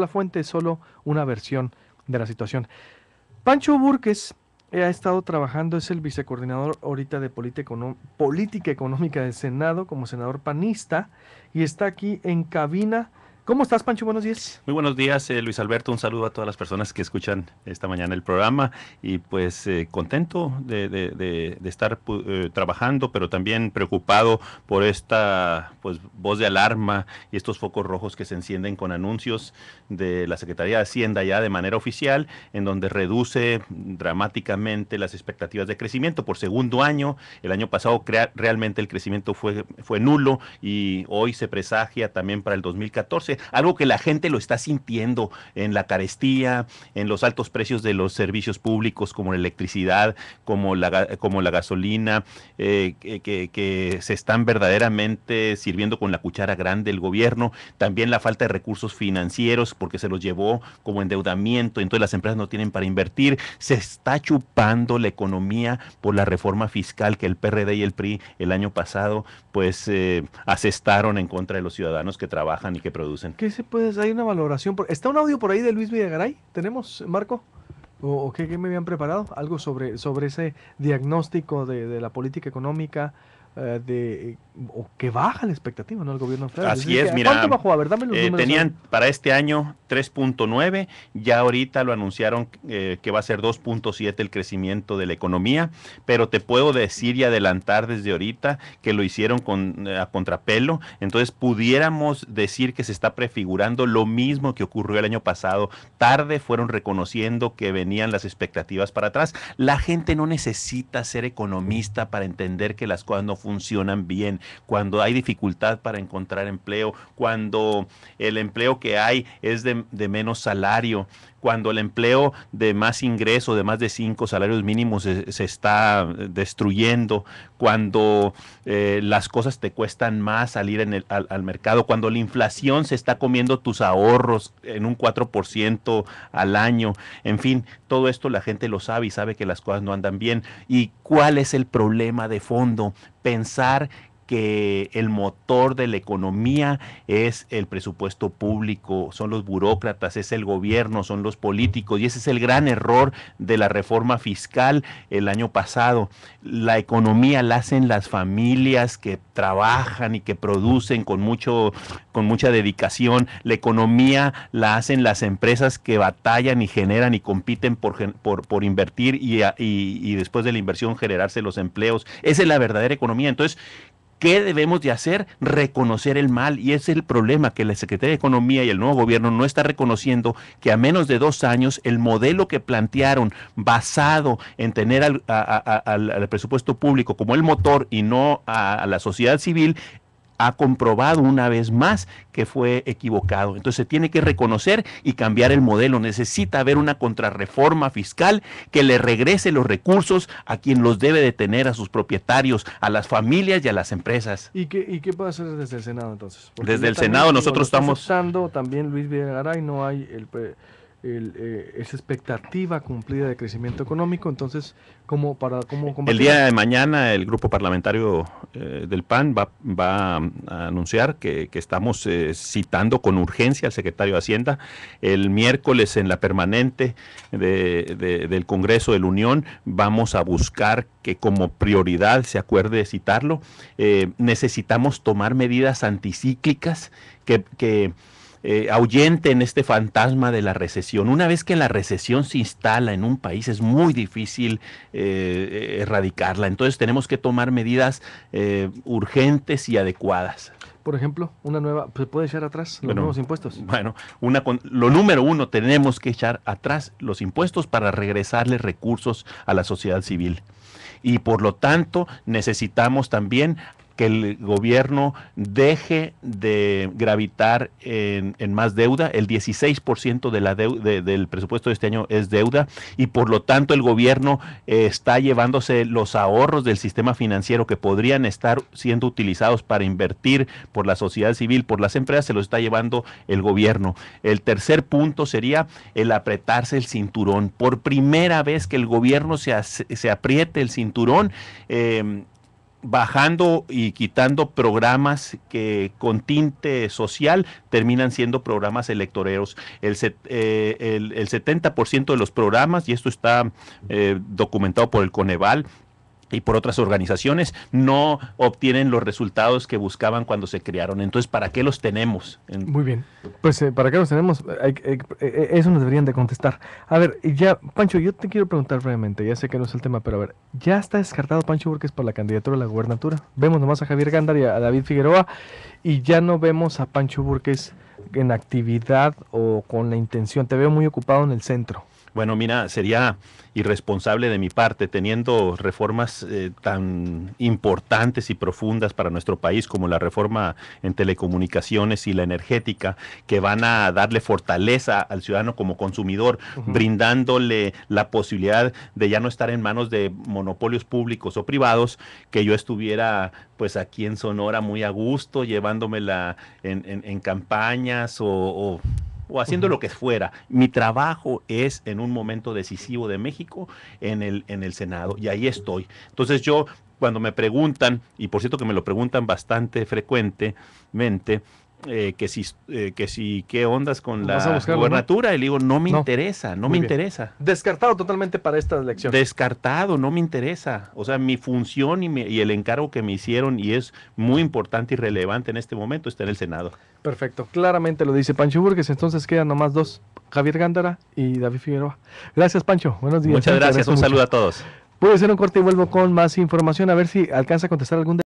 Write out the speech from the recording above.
la fuente, es solo una versión de la situación. Pancho Burques ha estado trabajando, es el vicecoordinador ahorita de política económica del Senado como senador panista y está aquí en cabina ¿Cómo estás, Pancho? Buenos días. Muy buenos días, eh, Luis Alberto. Un saludo a todas las personas que escuchan esta mañana el programa y pues eh, contento de, estar eh, trabajando, pero también preocupado por esta pues voz de alarma y estos focos rojos que se encienden con anuncios de la Secretaría de Hacienda ya de manera oficial, en donde reduce dramáticamente las expectativas de crecimiento por segundo año. El año pasado realmente el crecimiento fue, fue nulo y hoy se presagia también para el 2014 algo que la gente lo está sintiendo en la carestía, en los altos precios de los servicios públicos como la electricidad, como la, como la gasolina, eh, que, se están verdaderamente sirviendo con la cuchara grande del gobierno, también la falta de recursos financieros porque se los llevó como endeudamiento, entonces las empresas no tienen para invertir, se está chupando la economía por la reforma fiscal que el PRD y el PRI el año pasado pues eh, asestaron en contra de los ciudadanos que trabajan y que producen. ¿Qué se puede? Hay una valoración. ¿Está un audio por ahí de Luis Villagaray? ¿Tenemos, Marco? ¿O, qué, me habían preparado? Algo sobre, sobre ese diagnóstico de, de la política económica eh, de eh, o que baja la expectativa, ¿no? El gobierno federal. Así es, mira. dame eh, Tenían para este año 3.9, ya ahorita lo anunciaron que va a ser 2.7 el crecimiento de la economía, pero te puedo decir y adelantar desde ahorita que lo hicieron con, a contrapelo, entonces pudiéramos decir que se está prefigurando lo mismo que ocurrió el año pasado, tarde fueron reconociendo que venían las expectativas para atrás, la gente no necesita ser economista para entender que las cosas no funcionan bien, cuando hay dificultad para encontrar empleo, cuando el empleo que hay es de, menos salario, cuando el empleo de más ingreso, de más de cinco salarios mínimos eh, se, está destruyendo, cuando eh, las cosas te cuestan más salir al, al, mercado, cuando la inflación se está comiendo tus ahorros en un 4% al año, en fin, todo esto la gente lo sabe y sabe que las cosas no andan bien. ¿Y cuál es el problema de fondo? Pensar que el motor de la economía es el presupuesto público, son los burócratas, es el gobierno, son los políticos, y ese es el gran error de la reforma fiscal el año pasado. La economía la hacen las familias que trabajan y que producen con, mucho, con mucha dedicación, la economía la hacen las empresas que batallan y generan y compiten por, por, invertir y, y después de la inversión generarse los empleos. Esa es la verdadera economía. Entonces, ¿Qué debemos de hacer? Reconocer el mal. Y es el problema que la Secretaría de Economía y el nuevo gobierno no está reconociendo que a menos de dos años el modelo que plantearon basado en tener al, presupuesto público como el motor y no a la sociedad civil ha comprobado una vez más que fue equivocado. Entonces se tiene que reconocer y cambiar el modelo. Necesita haber una contrarreforma fiscal que le regrese los recursos a quien los debe de tener, a sus propietarios, a las familias y a las empresas. ¿Y qué, puede hacer desde el Senado entonces? desde el Senado nosotros estamos... también Luis no hay el el, eh, esa expectativa cumplida de crecimiento económico. Entonces, ¿cómo para como El día de mañana el grupo parlamentario eh, del PAN va, va a anunciar que, estamos eh, citando con urgencia al secretario de Hacienda el miércoles en la permanente del Congreso de la Unión. Vamos a buscar que como prioridad se acuerde de citarlo. necesitamos tomar medidas anticíclicas que, que eh, en este fantasma de la recesión. Una vez que la recesión se instala en un país es muy difícil eh, erradicarla. Entonces tenemos que tomar medidas eh, urgentes y adecuadas por ejemplo, una nueva, ¿se puede echar atrás los nuevos impuestos? Bueno, una con, lo número uno, tenemos que echar atrás los impuestos para regresarle recursos a la sociedad civil. Y por lo tanto, necesitamos también que el gobierno deje de gravitar en, más deuda. El 16% de la del presupuesto de este año es deuda y por lo tanto el gobierno eh, está llevándose los ahorros del sistema financiero que podrían estar siendo utilizados para invertir por la sociedad civil, por las empresas, se los está llevando el gobierno. El tercer punto sería el apretarse el cinturón. Por primera vez que el gobierno se, se apriete el cinturón, em, bajando y quitando programas que con tinte social terminan siendo programas electoreros. El, 70% eh, de los programas, y esto está eh, documentado por el Coneval, y por otras organizaciones no obtienen los resultados que buscaban cuando se crearon. Entonces, ¿para qué los tenemos? Muy bien. Pues, eh, ¿para qué los tenemos? Eh, eh, eso nos deberían de contestar. A ver, ya, Pancho, yo te quiero preguntar brevemente, ya sé que no es el tema, pero a ver, ¿ya está descartado Pancho Burques por la candidatura a la gubernatura? Vemos nomás a Javier Gándar y a David Figueroa y ya no vemos a Pancho Burques en actividad o con la intención. Te veo muy ocupado en el centro. Bueno, mira, sería irresponsable de mi parte, teniendo reformas eh, tan importantes y profundas para nuestro país como la reforma en telecomunicaciones y la energética, que van a darle fortaleza al ciudadano como consumidor, brindándole la posibilidad de ya no estar en manos de monopolios públicos o privados, que yo estuviera pues aquí en Sonora muy a gusto, llevándomela en, en, campañas o o haciendo lo que fuera. Mi trabajo es en un momento decisivo de México en el, en el Senado y ahí estoy. Entonces yo cuando me preguntan, y por cierto que me lo preguntan bastante frecuentemente, eh, que si, eh, que si, qué ondas con pues la gobernatura, gubernatura. Y le digo, no me interesa, no me interesa. Descartado totalmente para esta elección. Descartado, no me interesa. O sea, mi función y, el encargo que me hicieron, y es muy importante y relevante en este momento, está en el Senado. Perfecto, claramente lo dice Pancho Burgues. Entonces quedan nomás dos, Javier Gándara y David Figueroa. Gracias, Pancho. Buenos días. Muchas gracias, un saludo a todos. Puede ser un corte y vuelvo con más información, a ver si alcanza a contestar algún